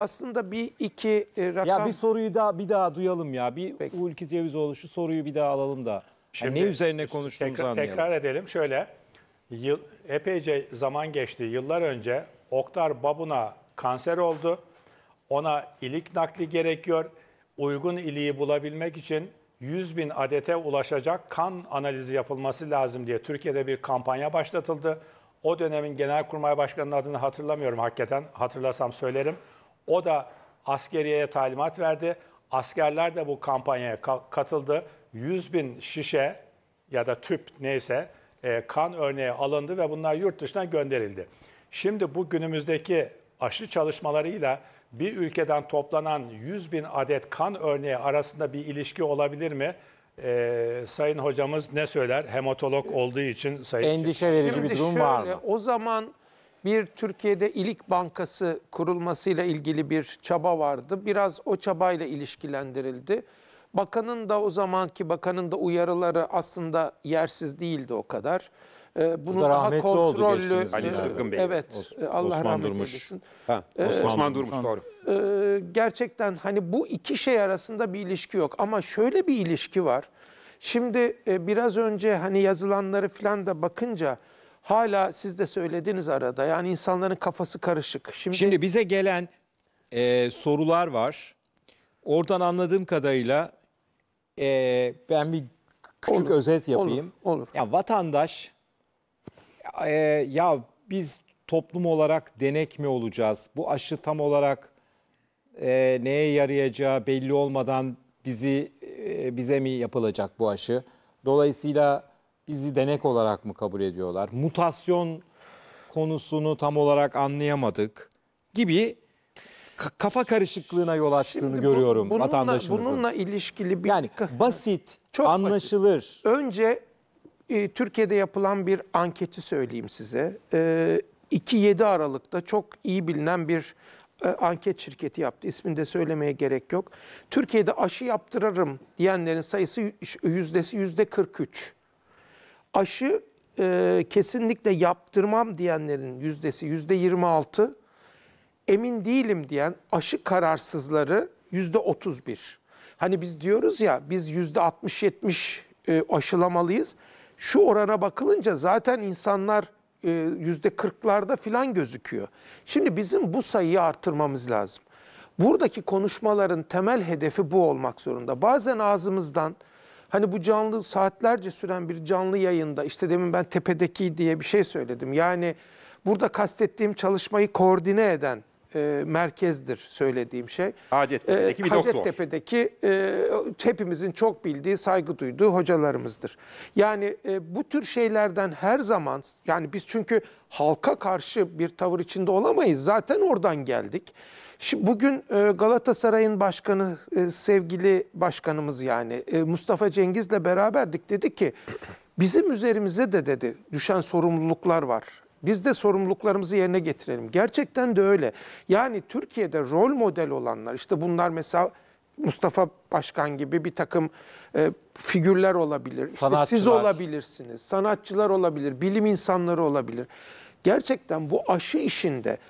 aslında bir iki e, rakam... Ya bir soruyu daha bir daha duyalım ya. Bir Peki. Ulkiz Yevizoğlu şu soruyu bir daha alalım da. Hani Şimdi, yani ne üzerine konuştuğumuzu tekrar, anlayalım. Tekrar edelim. Şöyle yıl, epeyce zaman geçti. Yıllar önce Oktar Babun'a kanser oldu. Ona ilik nakli gerekiyor. Uygun iliği bulabilmek için 100 bin adete ulaşacak kan analizi yapılması lazım diye Türkiye'de bir kampanya başlatıldı. O dönemin Genelkurmay Başkanı'nın adını hatırlamıyorum hakikaten. Hatırlasam söylerim. O da askeriyeye talimat verdi. Askerler de bu kampanyaya katıldı. 100 bin şişe ya da tüp neyse e, kan örneği alındı ve bunlar yurt dışına gönderildi. Şimdi bu günümüzdeki aşı çalışmalarıyla bir ülkeden toplanan 100 bin adet kan örneği arasında bir ilişki olabilir mi? Ee, sayın hocamız ne söyler? Hematolog olduğu için sayın. Endişe verici bir durum var mı? O zaman bir Türkiye'de ilik Bankası kurulmasıyla ilgili bir çaba vardı. Biraz o çabayla ilişkilendirildi. Bakanın da o zamanki bakanın da uyarıları aslında yersiz değildi o kadar. Ee, daha kontrollü oldu e, Ali Şıkkın Bey. Evet. Os- e, Allah Osman rahmet Durmuş. eylesin. Ha, ee, Osman, Osman Durmuş doğru. Ee, gerçekten hani bu iki şey arasında bir ilişki yok ama şöyle bir ilişki var. Şimdi e, biraz önce hani yazılanları falan da bakınca hala siz de söylediniz arada. Yani insanların kafası karışık. Şimdi, Şimdi bize gelen e, sorular var. Oradan anladığım kadarıyla e, ben bir küçük olur, özet yapayım. Olur, olur. Ya vatandaş e, ya biz toplum olarak denek mi olacağız? Bu aşı tam olarak e, neye yarayacağı belli olmadan bizi e, bize mi yapılacak bu aşı? Dolayısıyla bizi denek olarak mı kabul ediyorlar? Mutasyon konusunu tam olarak anlayamadık gibi kafa karışıklığına yol açtığını Şimdi bu, görüyorum bununla, vatandaşımızın. Bununla ilişkili bir... Yani basit, çok anlaşılır. Basit. Önce e, Türkiye'de yapılan bir anketi söyleyeyim size. E, 2-7 Aralık'ta çok iyi bilinen bir e, anket şirketi yaptı. İsmini de söylemeye gerek yok. Türkiye'de aşı yaptırırım diyenlerin sayısı yüzdesi yüzde 43 aşı e, kesinlikle yaptırmam diyenlerin yüzdesi yüzde 26, emin değilim diyen aşı kararsızları yüzde 31. Hani biz diyoruz ya biz yüzde 60-70 e, aşılamalıyız. Şu orana bakılınca zaten insanlar e, yüzde 40'larda filan gözüküyor. Şimdi bizim bu sayıyı artırmamız lazım. Buradaki konuşmaların temel hedefi bu olmak zorunda. Bazen ağzımızdan Hani bu canlı saatlerce süren bir canlı yayında işte demin ben tepedeki diye bir şey söyledim. Yani burada kastettiğim çalışmayı koordine eden e, merkezdir söylediğim şey. Hacettepe'deki e, bir doktor. Hacettepe'deki e, hepimizin çok bildiği, saygı duyduğu hocalarımızdır. Yani e, bu tür şeylerden her zaman, yani biz çünkü halka karşı bir tavır içinde olamayız. Zaten oradan geldik. Şimdi bugün e, Galatasaray'ın başkanı, e, sevgili başkanımız yani e, Mustafa Cengiz'le beraberdik. Dedi ki, bizim üzerimize de dedi düşen sorumluluklar var biz de sorumluluklarımızı yerine getirelim. Gerçekten de öyle. Yani Türkiye'de rol model olanlar işte bunlar mesela Mustafa Başkan gibi bir takım e, figürler olabilir. İşte siz olabilirsiniz. Sanatçılar olabilir. Bilim insanları olabilir. Gerçekten bu aşı işinde aşı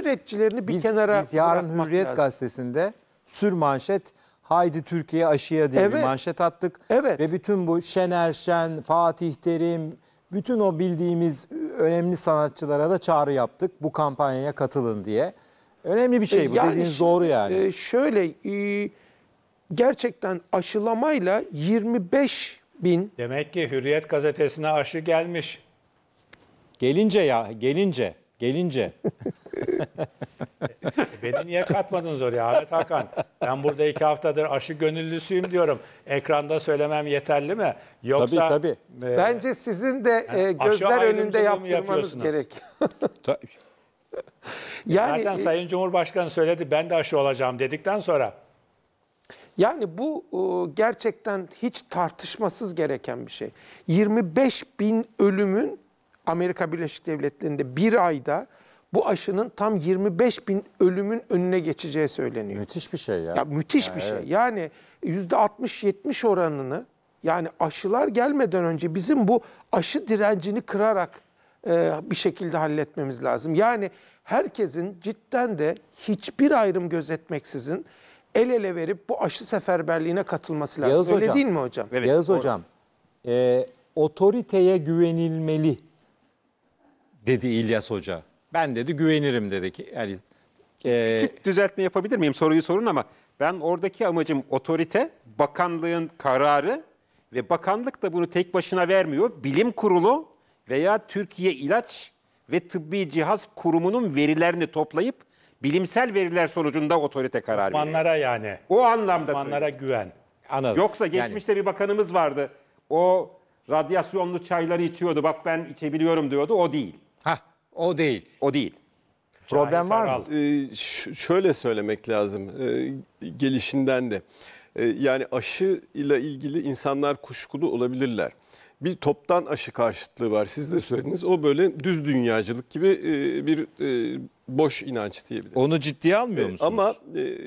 aşiretçilerini bir biz, kenara Biz yarın Hürriyet lazım. gazetesinde sür manşet Haydi Türkiye aşıya diye evet. bir manşet attık. Evet. Ve bütün bu Şener Şen, Fatih Terim, bütün o bildiğimiz önemli sanatçılara da çağrı yaptık. Bu kampanyaya katılın diye. Önemli bir şey bu. Yani Dediğiniz doğru yani. E, şöyle e, gerçekten aşılamayla 25 bin. Demek ki Hürriyet gazetesine aşı gelmiş. Gelince ya gelince gelince. E, beni niye katmadınız oraya Ahmet Hakan? Ben burada iki haftadır aşı gönüllüsüyüm diyorum. Ekranda söylemem yeterli mi? Yoksa tabii, tabii. E, Bence sizin de e, gözler önünde yaptırmanız gerek. Tabii. yani, Zaten e, Sayın Cumhurbaşkanı söyledi ben de aşı olacağım dedikten sonra. Yani bu e, gerçekten hiç tartışmasız gereken bir şey. 25 bin ölümün Amerika Birleşik Devletleri'nde bir ayda bu aşının tam 25 bin ölümün önüne geçeceği söyleniyor. Müthiş bir şey ya. ya müthiş ya, bir şey. evet. şey. Yani %60-70 oranını yani aşılar gelmeden önce bizim bu aşı direncini kırarak e, bir şekilde halletmemiz lazım. Yani herkesin cidden de hiçbir ayrım gözetmeksizin el ele verip bu aşı seferberliğine katılması lazım. Yağız Öyle hocam, değil mi hocam? Evet, Yağız doğru. hocam, e, otoriteye güvenilmeli dedi İlyas Hoca. Ben dedi güvenirim dedi ki. Yani, e... Küçük düzeltme yapabilir miyim soruyu sorun ama ben oradaki amacım otorite, bakanlığın kararı ve bakanlık da bunu tek başına vermiyor. Bilim kurulu veya Türkiye İlaç ve Tıbbi Cihaz Kurumu'nun verilerini toplayıp bilimsel veriler sonucunda otorite karar veriyor. Uzmanlara yani. O anlamda. Uzmanlara güven. Anladım. Yoksa geçmişte yani... bir bakanımız vardı. O radyasyonlu çayları içiyordu. Bak ben içebiliyorum diyordu. O değil. O değil. O değil. Problem var mı? Ee, şöyle söylemek lazım ee, gelişinden de. Ee, yani aşı ile ilgili insanlar kuşkulu olabilirler. Bir toptan aşı karşıtlığı var. Siz de söylediniz. O böyle düz dünyacılık gibi e, bir e, boş inanç diyebilirim. Onu ciddiye almıyor ee, musunuz? Ama e,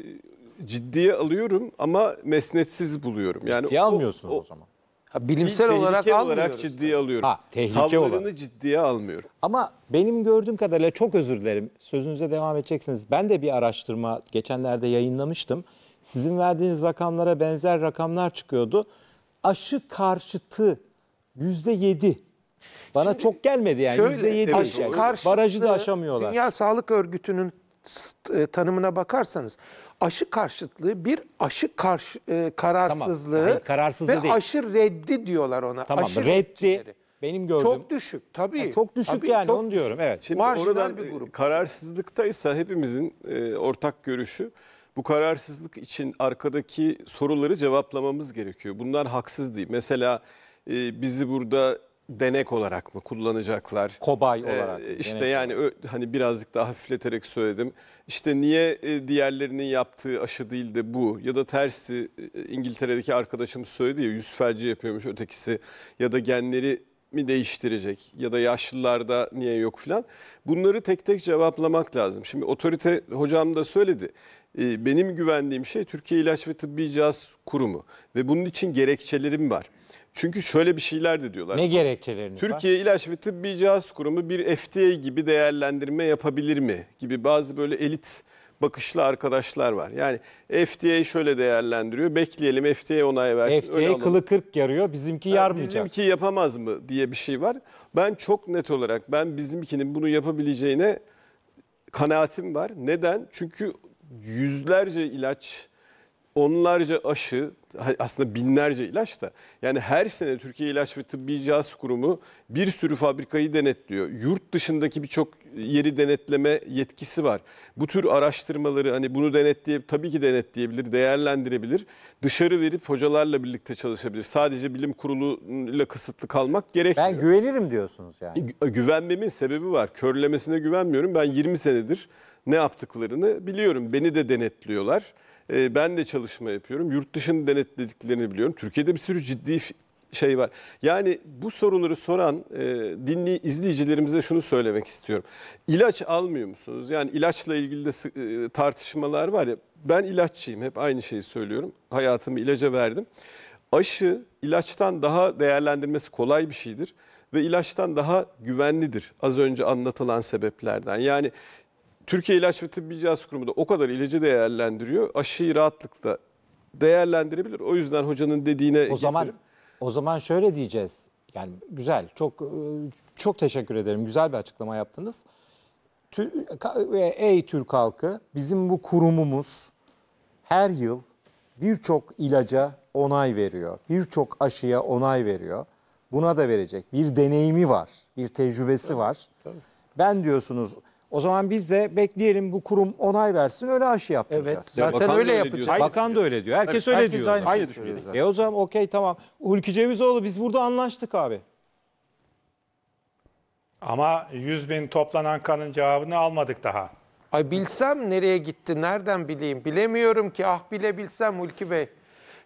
ciddiye alıyorum ama mesnetsiz buluyorum. Yani ciddiye o, almıyorsunuz o, o zaman. Ha, bilimsel Bir olarak tehlike olarak ciddiye alıyorum. Ha, tehlike Savlarını olarak. ciddiye almıyorum. Ama benim gördüğüm kadarıyla çok özür dilerim. Sözünüze devam edeceksiniz. Ben de bir araştırma geçenlerde yayınlamıştım. Sizin verdiğiniz rakamlara benzer rakamlar çıkıyordu. Aşı karşıtı yüzde yedi. Bana Şimdi çok gelmedi yani yüzde yedi. Evet, şey. Barajı da aşamıyorlar. Dünya Sağlık Örgütü'nün e, tanımına bakarsanız aşı karşıtlığı bir aşı karşı, e, kararsızlığı tamam. Hayır, kararsızlığı ve değil. aşı reddi diyorlar ona. Tamam aşı reddi. Benim gördüğüm. Çok düşük tabii. Yani çok düşük tabii, yani çok onu diyorum evet. Şimdi Marjinal oradan bir e, grup. kararsızlıktaysa hepimizin e, ortak görüşü bu kararsızlık için arkadaki soruları cevaplamamız gerekiyor. Bunlar haksız değil. Mesela e, bizi burada denek olarak mı kullanacaklar? Kobay ee, olarak. Ee, işte yani ö, hani birazcık daha hafifleterek söyledim. İşte niye e, diğerlerinin yaptığı aşı değil de bu ya da tersi e, İngiltere'deki arkadaşım söyledi ya yüz felci yapıyormuş ötekisi ya da genleri mi değiştirecek ya da yaşlılarda niye yok filan. Bunları tek tek cevaplamak lazım. Şimdi otorite hocam da söyledi. E, benim güvendiğim şey Türkiye İlaç ve Tıbbi Cihaz Kurumu ve bunun için gerekçelerim var. Çünkü şöyle bir şeyler de diyorlar. Ne gerekçeleriniz Türkiye var? İlaç ve Tıbbi Cihaz Kurumu bir FDA gibi değerlendirme yapabilir mi? Gibi bazı böyle elit bakışlı arkadaşlar var. Yani FDA şöyle değerlendiriyor. Bekleyelim FDA onay versin. FDA öyle kılı kırk yarıyor. Bizimki yani yarmayacak. Bizimki yapamaz mı diye bir şey var. Ben çok net olarak ben bizimkinin bunu yapabileceğine kanaatim var. Neden? Çünkü yüzlerce ilaç onlarca aşı aslında binlerce ilaç da yani her sene Türkiye İlaç ve Tıbbi Cihaz Kurumu bir sürü fabrikayı denetliyor. Yurt dışındaki birçok yeri denetleme yetkisi var. Bu tür araştırmaları hani bunu denetleyip tabii ki denetleyebilir, değerlendirebilir. Dışarı verip hocalarla birlikte çalışabilir. Sadece bilim kuruluyla kısıtlı kalmak gerekmiyor. Ben güvenirim diyorsunuz yani. E, güvenmemin sebebi var. Körlemesine güvenmiyorum. Ben 20 senedir ne yaptıklarını biliyorum. Beni de denetliyorlar. Ee, ben de çalışma yapıyorum. Yurt dışını denetlediklerini biliyorum. Türkiye'de bir sürü ciddi şey var. Yani bu soruları soran e, dinli izleyicilerimize şunu söylemek istiyorum. İlaç almıyor musunuz? Yani ilaçla ilgili de e, tartışmalar var ya. Ben ilaççıyım. Hep aynı şeyi söylüyorum. Hayatımı ilaca verdim. Aşı ilaçtan daha değerlendirmesi kolay bir şeydir ve ilaçtan daha güvenlidir az önce anlatılan sebeplerden. Yani Türkiye İlaç ve Tıbbi Cihaz Kurumu da o kadar ilacı değerlendiriyor. Aşıyı rahatlıkla değerlendirebilir. O yüzden hocanın dediğine o getirip, zaman o zaman şöyle diyeceğiz. Yani güzel. Çok e, çok teşekkür ederim. Güzel bir açıklama yaptınız. E, Ey Türk halkı, bizim bu kurumumuz her yıl birçok ilaca onay veriyor. Birçok aşıya onay veriyor. Buna da verecek. Bir deneyimi var, bir tecrübesi var. Tabii. Ben diyorsunuz o zaman biz de bekleyelim bu kurum onay versin öyle aşı yaptıracağız. Evet zaten bakan öyle yapacağız. Diyor. Bakan da öyle diyor. Herkes öyle herkes diyor. Aynı, aynı düşünüyoruz. E o zaman okey tamam. Hulki Cevizoğlu biz burada anlaştık abi. Ama 100 bin toplanan kanın cevabını almadık daha. Ay bilsem nereye gitti, nereden bileyim? Bilemiyorum ki. Ah bilebilsem Hulki Bey.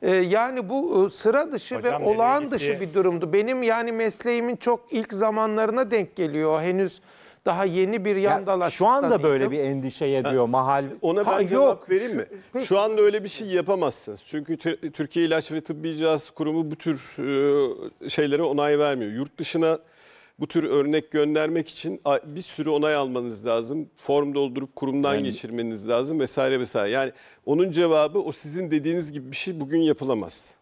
E, yani bu e, sıra dışı Hocam ve olağan gitti? dışı bir durumdu. Benim yani mesleğimin çok ilk zamanlarına denk geliyor. Henüz daha yeni bir yandalaşma. Şu anda böyle bir endişeye diyor mahal. Ona ben Ha, yok. cevap vereyim mi? Şu anda öyle bir şey yapamazsınız. Çünkü Te- Türkiye İlaç ve Tıbbi Cihaz Kurumu bu tür e, şeylere onay vermiyor. Yurt dışına bu tür örnek göndermek için bir sürü onay almanız lazım. Form doldurup kurumdan geçirmeniz lazım vesaire vesaire. Yani onun cevabı o sizin dediğiniz gibi bir şey bugün yapılamaz.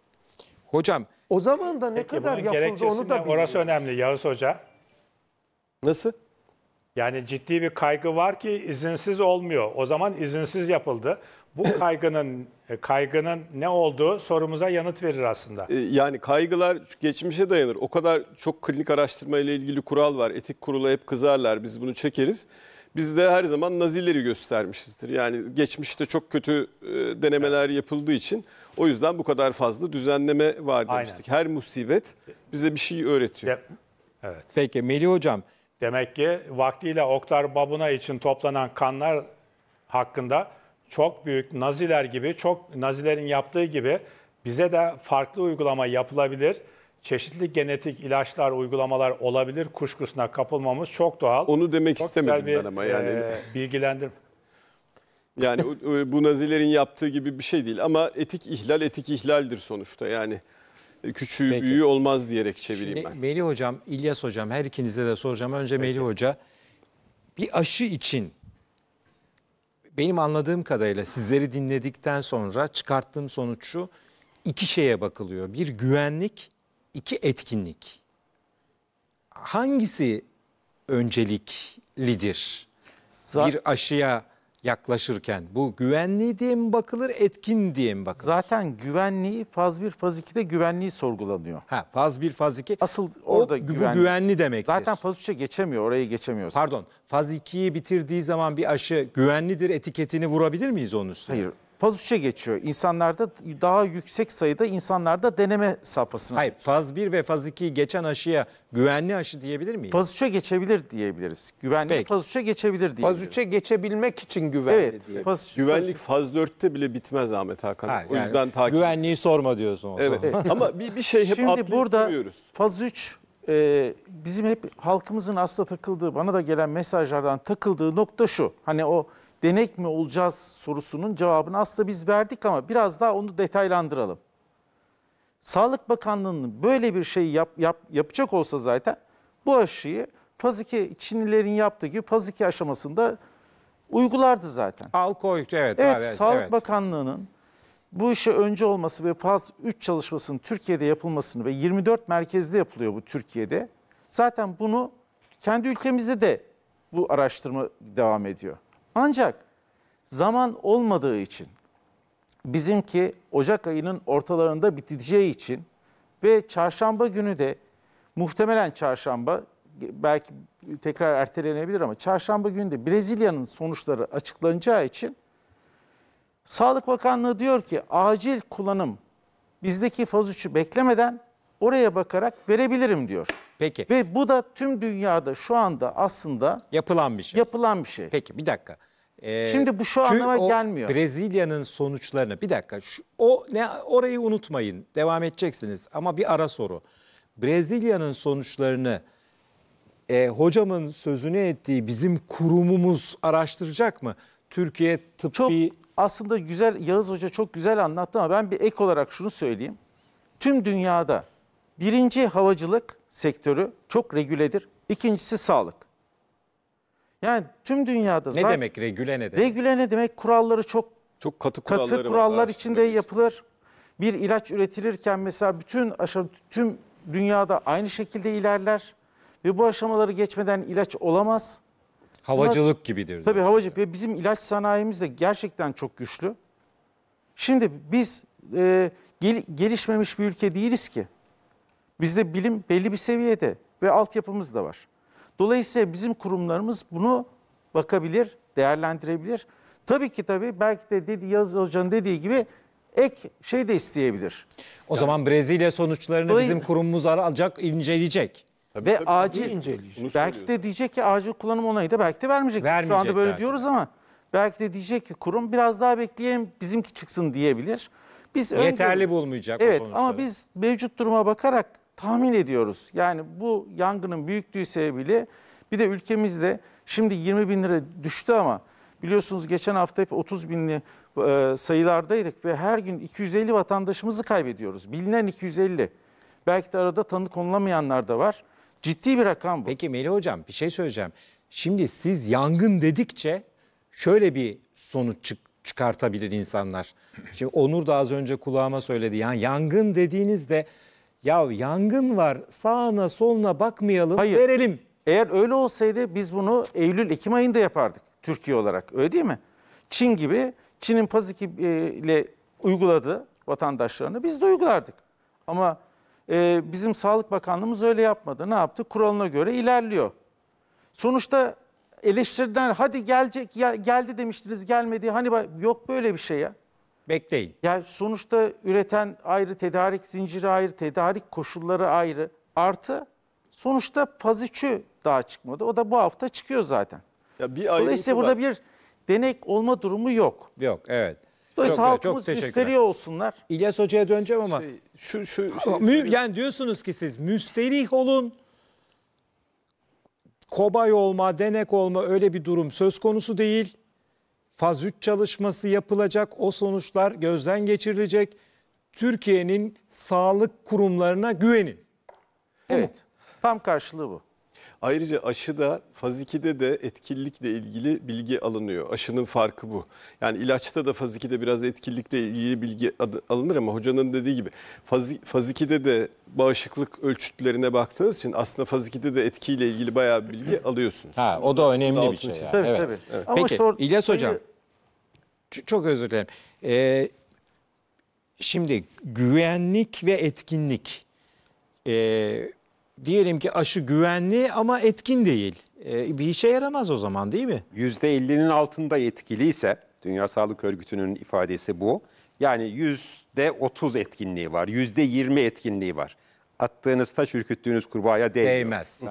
Hocam O zaman da ne kadar Bunun yapıldı onu da bilmiyorum. Orası önemli Yağız Hoca. Nasıl? Yani ciddi bir kaygı var ki izinsiz olmuyor. O zaman izinsiz yapıldı. Bu kaygının e, kaygının ne olduğu sorumuza yanıt verir aslında. E, yani kaygılar geçmişe dayanır. O kadar çok klinik araştırma ile ilgili kural var. Etik kurulu hep kızarlar. Biz bunu çekeriz. Biz de her zaman nazileri göstermişizdir. Yani geçmişte çok kötü e, denemeler yapıldığı için o yüzden bu kadar fazla düzenleme var demiştik. Aynen. Her musibet bize bir şey öğretiyor. Evet. Peki Melih Hocam Demek ki vaktiyle Oktar Babuna için toplanan kanlar hakkında çok büyük naziler gibi, çok nazilerin yaptığı gibi bize de farklı uygulama yapılabilir. Çeşitli genetik ilaçlar, uygulamalar olabilir. Kuşkusuna kapılmamız çok doğal. Onu demek çok istemedim bir, ben ama yani. E, bilgilendir. Yani bu nazilerin yaptığı gibi bir şey değil ama etik ihlal etik ihlaldir sonuçta yani küçüğü Peki. büyüğü olmaz diyerek çevireyim Şimdi ben. Melih Hocam, İlyas Hocam her ikinize de soracağım. Önce Peki. Melih Hoca bir aşı için benim anladığım kadarıyla sizleri dinledikten sonra çıkarttığım sonuç şu. iki şeye bakılıyor. Bir güvenlik, iki etkinlik. Hangisi önceliklidir? Bir aşıya yaklaşırken bu güvenli diye mi bakılır, etkin diye mi bakılır? Zaten güvenliği faz 1, faz 2'de güvenliği sorgulanıyor. Ha, faz 1, faz 2. Asıl orada o, güvenli. Bu güvenli demektir. Zaten faz 3'e geçemiyor, orayı geçemiyoruz. Pardon, faz 2'yi bitirdiği zaman bir aşı güvenlidir etiketini vurabilir miyiz onun üstüne? Hayır, faz 3'e geçiyor. İnsanlarda daha yüksek sayıda insanlarda deneme safhasına. Hayır faz 1 ve faz 2'yi geçen aşıya güvenli aşı diyebilir miyiz? Faz 3'e geçebilir diyebiliriz. Güvenli Peki. faz 3'e geçebilir diyebiliriz. Faz 3'e geçebilmek için güvenli evet, diye. Faz, Güvenlik faz 4'te bile bitmez Ahmet Hakan. Ha, o yüzden takip. Güvenliği sorma diyorsun o zaman. Evet. Ama bir, bir şey hep Şimdi burada duyuyoruz. faz 3 e, bizim hep halkımızın asla takıldığı bana da gelen mesajlardan takıldığı nokta şu. Hani o denek mi olacağız sorusunun cevabını aslında biz verdik ama biraz daha onu detaylandıralım. Sağlık Bakanlığı'nın böyle bir şey yap, yap, yapacak olsa zaten bu aşıyı faz 2 Çinlilerin yaptığı gibi faz 2 aşamasında uygulardı zaten. Al koy evet. Evet, Sağlık evet. Bakanlığı'nın bu işe önce olması ve faz 3 çalışmasının Türkiye'de yapılmasını ve 24 merkezde yapılıyor bu Türkiye'de. Zaten bunu kendi ülkemizde de bu araştırma devam ediyor. Ancak zaman olmadığı için bizimki Ocak ayının ortalarında biteceği için ve çarşamba günü de muhtemelen çarşamba belki tekrar ertelenebilir ama çarşamba günü de Brezilya'nın sonuçları açıklanacağı için Sağlık Bakanlığı diyor ki acil kullanım bizdeki faz 3'ü beklemeden oraya bakarak verebilirim diyor. Peki. Ve bu da tüm dünyada şu anda aslında yapılan bir şey. yapılan bir şey. Peki bir dakika. Ee, Şimdi bu şu tüm anlama o gelmiyor. Brezilya'nın sonuçlarını bir dakika şu, o ne orayı unutmayın. Devam edeceksiniz ama bir ara soru. Brezilya'nın sonuçlarını e, hocamın sözünü ettiği bizim kurumumuz araştıracak mı? Türkiye tıbbi çok, aslında güzel Yağız Hoca çok güzel anlattı ama ben bir ek olarak şunu söyleyeyim. Tüm dünyada Birinci havacılık sektörü çok regüledir. İkincisi sağlık. Yani tüm dünyada Ne zaten- demek regüle ne demek? Regüle ne demek? Kuralları çok Çok katı katı var kurallar aslında içinde diyorsun. yapılır. Bir ilaç üretilirken mesela bütün aşama tüm dünyada aynı şekilde ilerler ve bu aşamaları geçmeden ilaç olamaz. Havacılık gibidir. Tabii havacılık ve bizim ilaç sanayimiz de gerçekten çok güçlü. Şimdi biz e, gel- gelişmemiş bir ülke değiliz ki. Bizde bilim belli bir seviyede ve altyapımız da var. Dolayısıyla bizim kurumlarımız bunu bakabilir, değerlendirebilir. Tabii ki tabii belki de dedi, Yaz Hoca'nın dediği gibi ek şey de isteyebilir. O yani, zaman Brezilya sonuçlarını bizim kurumumuz alacak, inceleyecek. Tabii, Ve tabii, acil inceleyecek. Belki de diyecek ki acil kullanım onayı da belki de vermeyecek. vermeyecek Şu anda böyle belki. diyoruz ama belki de diyecek ki kurum biraz daha bekleyelim bizimki çıksın diyebilir. Biz yeterli önce, bulmayacak evet, bu sonuçları. Evet ama biz mevcut duruma bakarak tahmin ediyoruz. Yani bu yangının büyüklüğü sebebiyle bir de ülkemizde şimdi 20 bin lira düştü ama biliyorsunuz geçen hafta hep 30 binli e, sayılardaydık ve her gün 250 vatandaşımızı kaybediyoruz. Bilinen 250. Belki de arada tanı konulamayanlar da var. Ciddi bir rakam bu. Peki Melih Hocam bir şey söyleyeceğim. Şimdi siz yangın dedikçe şöyle bir sonuç çık çıkartabilir insanlar. Şimdi Onur da az önce kulağıma söyledi. Yani yangın dediğinizde ya yangın var sağına soluna bakmayalım Hayır. verelim. Eğer öyle olsaydı biz bunu Eylül-Ekim ayında yapardık Türkiye olarak öyle değil mi? Çin gibi Çin'in PAZİK e, ile uyguladığı vatandaşlarını biz de uygulardık. Ama e, bizim Sağlık Bakanlığımız öyle yapmadı. Ne yaptı? Kuralına göre ilerliyor. Sonuçta eleştirilen hadi gelecek ya, geldi demiştiniz gelmedi. Hani bak, yok böyle bir şey ya. Bekleyin. Yani sonuçta üreten ayrı, tedarik zinciri ayrı, tedarik koşulları ayrı. Artı sonuçta faz daha çıkmadı. O da bu hafta çıkıyor zaten. Ya bir Dolayısıyla burada bir denek olma durumu yok. Yok evet. Dolayısıyla çok, halkımız çok müsterih olsunlar. İlyas Hoca'ya döneceğim ama. Şey, şu, şu, şey, yani diyorsunuz ki siz müsterih olun. Kobay olma, denek olma öyle bir durum söz konusu değil faz 3 çalışması yapılacak. O sonuçlar gözden geçirilecek. Türkiye'nin sağlık kurumlarına güvenin. Bu evet. Mu? Tam karşılığı bu. Ayrıca aşıda faz 2'de de etkinlikle ilgili bilgi alınıyor. Aşının farkı bu. Yani ilaçta da faz 2'de biraz etkinlikle ilgili bilgi alınır ama hocanın dediği gibi faz, faz 2'de de bağışıklık ölçütlerine baktığınız için aslında faz 2'de de etkiyle ilgili bayağı bilgi alıyorsunuz. Ha, o da önemli bir şey. Yani. Tabii, evet. Tabii. evet. Peki sor... İlyas Hocam çok özür dilerim. Ee, şimdi güvenlik ve etkinlik. Ee, diyelim ki aşı güvenli ama etkin değil. E, bir işe yaramaz o zaman değil mi? %50'nin altında etkili ise Dünya Sağlık Örgütü'nün ifadesi bu. Yani %30 etkinliği var, %20 etkinliği var. Attığınız taş ürküttüğünüz kurbağaya değmiyor. Değmez.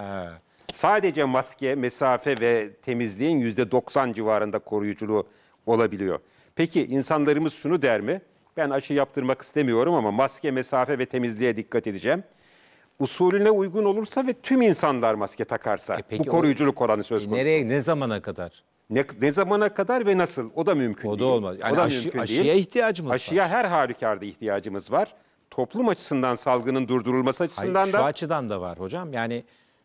Sadece maske, mesafe ve temizliğin %90 civarında koruyuculuğu olabiliyor. Peki insanlarımız şunu der mi? Ben aşı yaptırmak istemiyorum ama maske, mesafe ve temizliğe dikkat edeceğim usulüne uygun olursa ve tüm insanlar maske takarsa E peki bu o- koruyuculuk oranı söz e konusu. Nereye, ne zamana kadar? Ne, ne zamana kadar ve nasıl? O da mümkün O da değil. olmaz. Yani aşı- aşıya ihtiyacımız Aşıya var. her halükarda ihtiyacımız var. Toplum açısından salgının durdurulması Hayır, da. şu açıdan da var hocam. Yani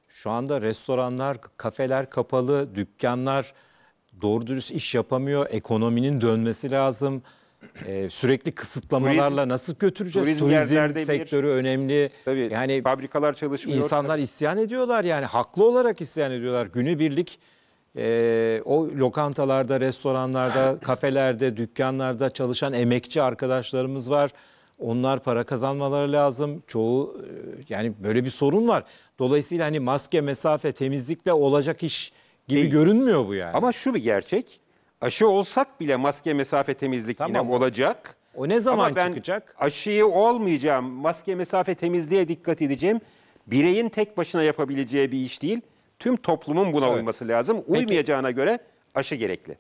şu anda restoranlar, kafeler kapalı, dükkanlar doğru dürüst iş yapamıyor. Ekonominin dönmesi lazım e, sürekli kısıtlamalarla turizm, nasıl götüreceğiz? Turizm, turizm sektörü bir, önemli. Tabii, yani fabrikalar çalışmıyor. İnsanlar tabii. isyan ediyorlar yani haklı olarak isyan ediyorlar. Günübirlik e, o lokantalarda, restoranlarda, kafelerde, dükkanlarda çalışan emekçi arkadaşlarımız var. Onlar para kazanmaları lazım. Çoğu e, yani böyle bir sorun var. Dolayısıyla hani maske, mesafe, temizlikle olacak iş gibi Değil. görünmüyor bu yani. Ama şu bir gerçek aşı olsak bile maske mesafe temizlik Tamam. yine olacak. O ne zaman Ama ben çıkacak? aşıyı olmayacağım, maske mesafe temizliğe dikkat edeceğim. Bireyin tek başına yapabileceği bir iş değil. Tüm toplumun buna uyması lazım. Uymayacağına göre aşı gerekli.